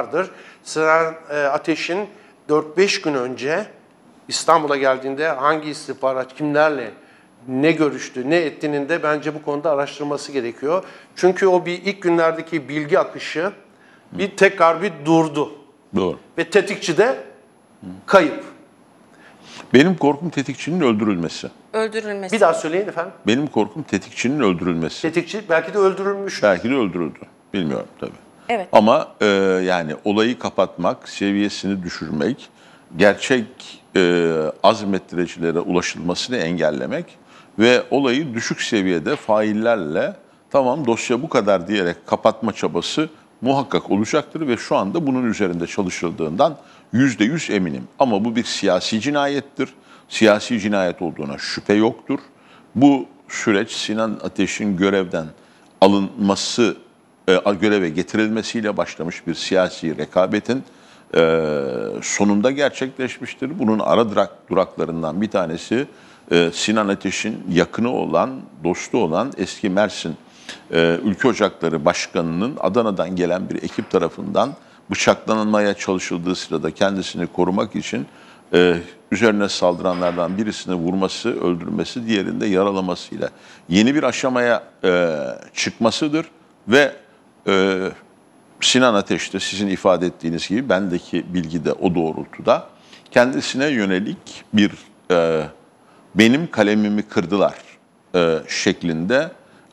vardır. Sıran e, Ateş'in 4-5 gün önce İstanbul'a geldiğinde hangi istihbarat, kimlerle ne görüştü, ne ettiğinin de bence bu konuda araştırması gerekiyor. Çünkü o bir ilk günlerdeki bilgi akışı bir tekrar bir durdu. Doğru. Ve tetikçi de kayıp. Benim korkum tetikçinin öldürülmesi. Öldürülmesi. Bir daha söyleyin efendim. Benim korkum tetikçinin öldürülmesi. Tetikçi belki de öldürülmüş. Belki de öldürüldü. Bilmiyorum tabii. Evet. Ama e, yani olayı kapatmak, seviyesini düşürmek, gerçek e, azmettirecilere ulaşılmasını engellemek ve olayı düşük seviyede faillerle tamam dosya bu kadar diyerek kapatma çabası muhakkak olacaktır ve şu anda bunun üzerinde çalışıldığından yüzde yüz eminim. Ama bu bir siyasi cinayettir. Siyasi cinayet olduğuna şüphe yoktur. Bu süreç Sinan Ateş'in görevden alınması e, göreve getirilmesiyle başlamış bir siyasi rekabetin e, sonunda gerçekleşmiştir. Bunun ara duraklarından bir tanesi e, Sinan Ateş'in yakını olan, dostu olan eski Mersin Ülke Ocakları Başkanı'nın Adana'dan gelen bir ekip tarafından bıçaklanmaya çalışıldığı sırada kendisini korumak için üzerine saldıranlardan birisini vurması, öldürmesi, diğerinde de yaralamasıyla yeni bir aşamaya çıkmasıdır ve ee, Sinan Ateş'te sizin ifade ettiğiniz gibi bendeki bilgi de o doğrultuda kendisine yönelik bir e, benim kalemimi kırdılar e, şeklinde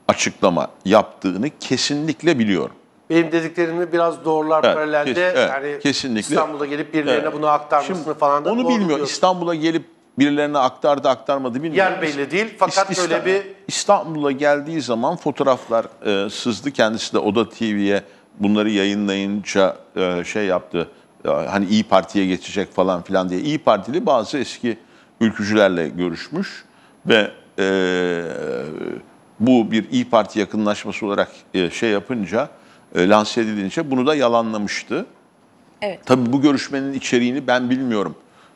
açıklama yaptığını kesinlikle biliyorum. Benim dediklerimi biraz doğrular evet, paralelde kes, evet, yani kesinlikle. İstanbul'a gelip birilerine evet. bunu aktarmasını Şimdi, falan da Onu bilmiyorum. İstanbul'a gelip Birilerine aktardı aktarmadı bilmiyorum. Yer belli değil fakat İst- böyle bir... İstanbul'a geldiği zaman fotoğraflar e, sızdı. Kendisi de Oda TV'ye bunları yayınlayınca e, şey yaptı. E, hani İyi Parti'ye geçecek falan filan diye. İyi Partili bazı eski ülkücülerle görüşmüş ve e, bu bir İyi Parti yakınlaşması olarak e, şey yapınca, e, lanse edilince bunu da yalanlamıştı. Evet. Tabii bu görüşmenin içeriğini ben bilmiyorum.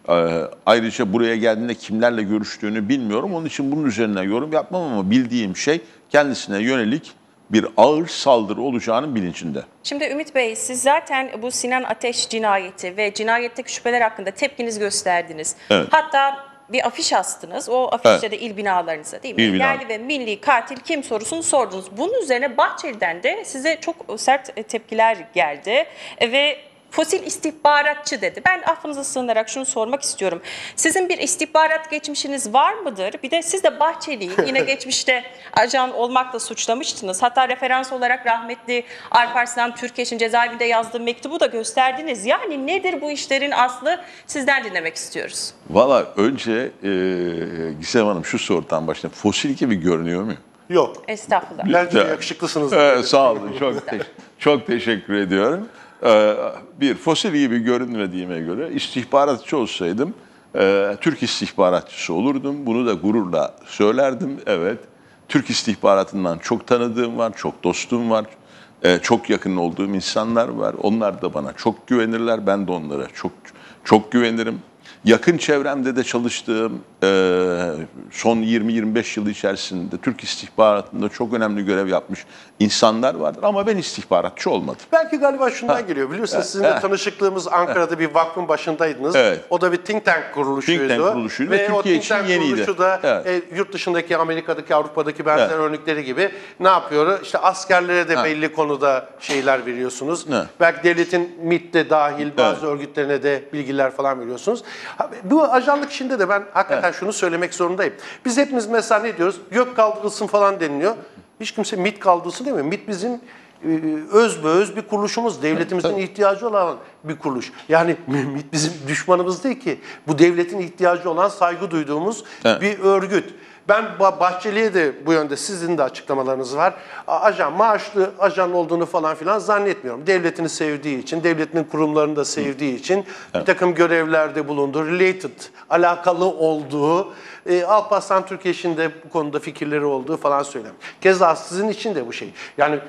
Ee, ayrıca buraya geldiğinde kimlerle görüştüğünü bilmiyorum. Onun için bunun üzerine yorum yapmam ama bildiğim şey kendisine yönelik bir ağır saldırı olacağının bilincinde. Şimdi Ümit Bey siz zaten bu Sinan Ateş cinayeti ve cinayetteki şüpheler hakkında tepkiniz gösterdiniz. Evet. Hatta bir afiş astınız. O afişte evet. de il binalarınıza değil mi? İl Yerli ve milli katil kim sorusunu sordunuz. Bunun üzerine Bahçeli'den de size çok sert tepkiler geldi ve fosil istihbaratçı dedi. Ben affınıza sığınarak şunu sormak istiyorum. Sizin bir istihbarat geçmişiniz var mıdır? Bir de siz de Bahçeli'yi yine geçmişte ajan olmakla suçlamıştınız. Hatta referans olarak rahmetli Alparslan Türkeş'in cezaevinde yazdığı mektubu da gösterdiniz. Yani nedir bu işlerin aslı? Sizden dinlemek istiyoruz. Valla önce e, Gisem Hanım şu sorudan başlayalım. Fosil gibi görünüyor mu? Yok. Estağfurullah. Bence yakışıklısınız. Ee, sağ olun. Çok, te çok teşekkür ediyorum. Ee, bir fosil gibi görünmediğime göre istihbaratçı olsaydım e, Türk istihbaratçısı olurdum. Bunu da gururla söylerdim. Evet, Türk istihbaratından çok tanıdığım var, çok dostum var, e, çok yakın olduğum insanlar var. Onlar da bana çok güvenirler, ben de onlara çok çok güvenirim. Yakın çevremde de çalıştığım e, son 20-25 yıl içerisinde Türk istihbaratında çok önemli görev yapmış insanlar vardır ama ben istihbaratçı olmadım. Belki galiba şundan geliyor. Biliyorsunuz sizin de tanışıklığımız Ankara'da bir vakfın başındaydınız. Evet. O da bir think tank kuruluşuydu. Think tank kuruluşuydu ve, ve Türkiye o think tank yeniydi. kuruluşu da evet. e, yurt dışındaki Amerika'daki Avrupa'daki benzer evet. örnekleri gibi ne yapıyor? İşte askerlere de ha. belli konuda şeyler veriyorsunuz. Ne? Belki devletin mitte dahil bazı evet. örgütlerine de bilgiler falan veriyorsunuz. Bu ajanlık işinde de ben hakikaten evet. şunu söylemek zorundayım. Biz hepimiz mesela ne diyoruz? Gök kaldırılsın falan deniliyor. Hiç kimse MIT kaldırılsın mi? MIT bizim e, öz be öz bir kuruluşumuz. Devletimizin ihtiyacı olan bir kuruluş. Yani MIT bizim düşmanımız değil ki. Bu devletin ihtiyacı olan saygı duyduğumuz evet. bir örgüt. Ben Bahçeli'ye de bu yönde sizin de açıklamalarınız var. Ajan, maaşlı ajan olduğunu falan filan zannetmiyorum. Devletini sevdiği için, devletinin kurumlarını da sevdiği için bir takım görevlerde bulundu. related, alakalı olduğu, e, Alparslan Türkiye de bu konuda fikirleri olduğu falan söylem. Keza sizin için de bu şey. Yani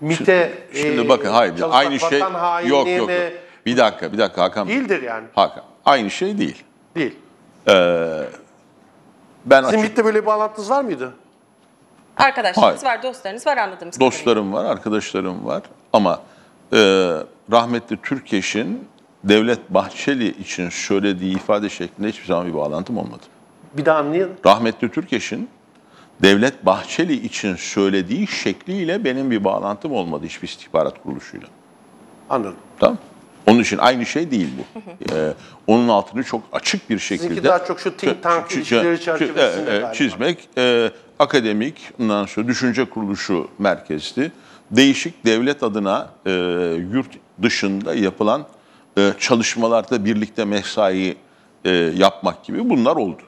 MIT'e... Şimdi, şimdi e, bakın hayır aynı şey yok yok. yok. Bir dakika bir dakika Hakan. Değildir yani. Hakan. Aynı şey değil. Değil. Ee, ben Sizin açık... böyle bir bağlantınız var mıydı? Arkadaşlarınız Hayır. var, dostlarınız var anladığımız Dostlarım kadarıyla. var, arkadaşlarım var ama e, rahmetli Türkeş'in Devlet Bahçeli için söylediği ifade şeklinde hiçbir zaman bir bağlantım olmadı. Bir daha anlayalım. Rahmetli Türkeş'in Devlet Bahçeli için söylediği şekliyle benim bir bağlantım olmadı hiçbir istihbarat kuruluşuyla. Anladım. Tamam. Onun için aynı şey değil bu. Hı hı. Ee, onun altını çok açık bir şekilde... Sizinki daha çok şu think tank ilişkileri çerçevesinde e, e, Çizmek, e, akademik, ondan sonra düşünce kuruluşu merkezli, değişik devlet adına e, yurt dışında yapılan e, çalışmalarda birlikte mesai e, yapmak gibi bunlar oldu.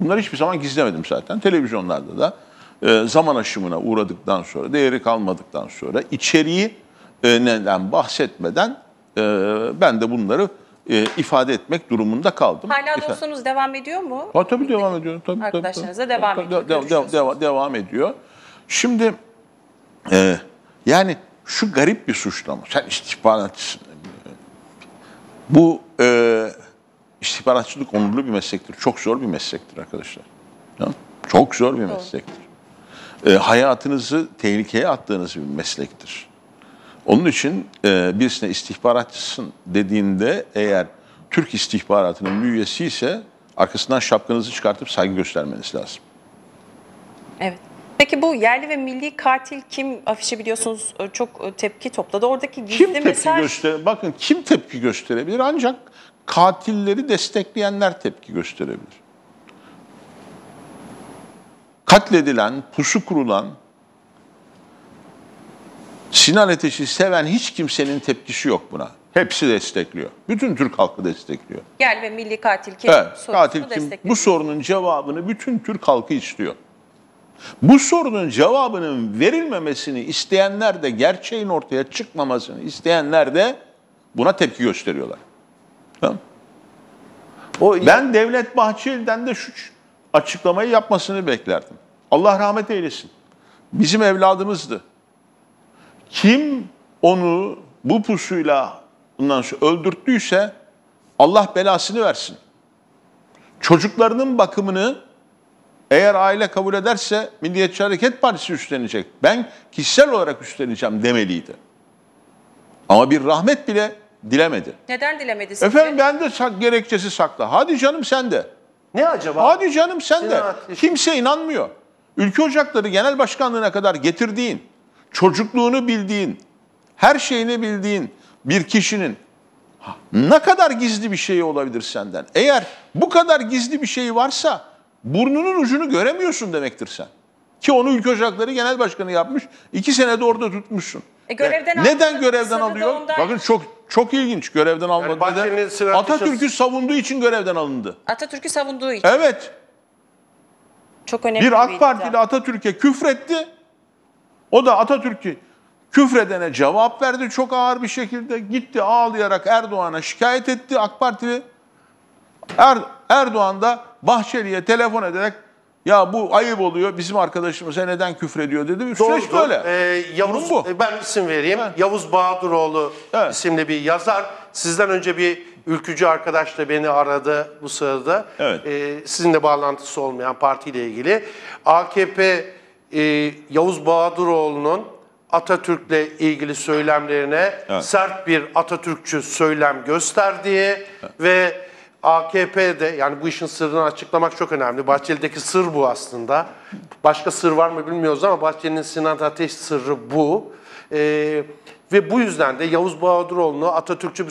Bunları hiçbir zaman gizlemedim zaten. Televizyonlarda da e, zaman aşımına uğradıktan sonra, değeri kalmadıktan sonra içeriği e, neden bahsetmeden e, ben de bunları e, ifade etmek durumunda kaldım. Hala efendim. devam ediyor mu? Ha, tabii devam ediyor. Tabii, Arkadaşlarınızla devam tabii, ediyor. De, de, de, devam ediyor. Şimdi e, yani şu garip bir suçlama. Sen istihbaratçısın. Bu e, istihbaratçılık onurlu bir meslektir. Çok zor bir meslektir arkadaşlar. çok zor bir meslektir. E, hayatınızı tehlikeye attığınız bir meslektir. Onun için e, birisine istihbaratçısın dediğinde eğer Türk istihbaratının bir üyesi ise arkasından şapkanızı çıkartıp saygı göstermeniz lazım. Evet. Peki bu yerli ve milli katil kim afişi biliyorsunuz e, çok e, tepki topladı. Oradaki gizli kim tepki mesaj... Göster Bakın kim tepki gösterebilir? Ancak katilleri destekleyenler tepki gösterebilir. Katledilen, pusu kurulan, Sinan Ateş'i seven hiç kimsenin tepkisi yok buna. Hepsi destekliyor. Bütün Türk halkı destekliyor. Gel ve milli katil kim evet, katil kim? Bu sorunun cevabını bütün Türk halkı istiyor. Bu sorunun cevabının verilmemesini isteyenler de gerçeğin ortaya çıkmamasını isteyenler de buna tepki gösteriyorlar. O ben ya... Devlet Bahçeli'den de şu açıklamayı yapmasını beklerdim. Allah rahmet eylesin. Bizim evladımızdı. Kim onu bu pusuyla bundan sonra öldürttüyse Allah belasını versin. Çocuklarının bakımını eğer aile kabul ederse Milliyetçi Hareket Partisi üstlenecek. Ben kişisel olarak üstleneceğim demeliydi. Ama bir rahmet bile dilemedi. Neden dilemedi sizce? Efendim ben de sak, gerekçesi sakla. Hadi canım sen de. Ne acaba? Hadi canım sen Sinat. de. Kimse inanmıyor. Ülke Ocakları Genel Başkanlığı'na kadar getirdiğin çocukluğunu bildiğin, her şeyini bildiğin bir kişinin ne kadar gizli bir şey olabilir senden? Eğer bu kadar gizli bir şey varsa burnunun ucunu göremiyorsun demektir sen. Ki onu Ülke Ocakları Genel Başkanı yapmış. iki senede orada tutmuşsun. E görevden yani neden görevden alıyor? Bakın çok çok ilginç görevden almadı. Yani Atatürk'ü kişi... savunduğu için görevden alındı. Atatürk'ü savunduğu için. Evet. Çok önemli bir bir AK Partili Atatürk'e küfretti. O da Atatürk'ü küfredene cevap verdi çok ağır bir şekilde. Gitti ağlayarak Erdoğan'a şikayet etti AK Partili. Er, Erdoğan da Bahçeli'ye telefon ederek ya bu ayıp oluyor bizim arkadaşımıza neden küfrediyor dedi. Süreç böyle. Ee, Yavuz, bu. E, ben isim vereyim. Ha. Yavuz Bahadıroğlu evet. isimli bir yazar. Sizden önce bir ülkücü arkadaş da beni aradı bu sırada. Evet. Ee, sizinle bağlantısı olmayan partiyle ilgili. AKP e, Yavuz Bahadıroğlu'nun Atatürk'le ilgili söylemlerine evet. sert bir Atatürkçü söylem gösterdiği evet. ve AKP'de yani bu işin sırrını açıklamak çok önemli. Bahçeli'deki sır bu aslında. Başka sır var mı bilmiyoruz ama Bahçeli'nin Sinan Ateş sırrı bu. Ee, ve bu yüzden de Yavuz Bahadıroğlu'nu Atatürkçü bir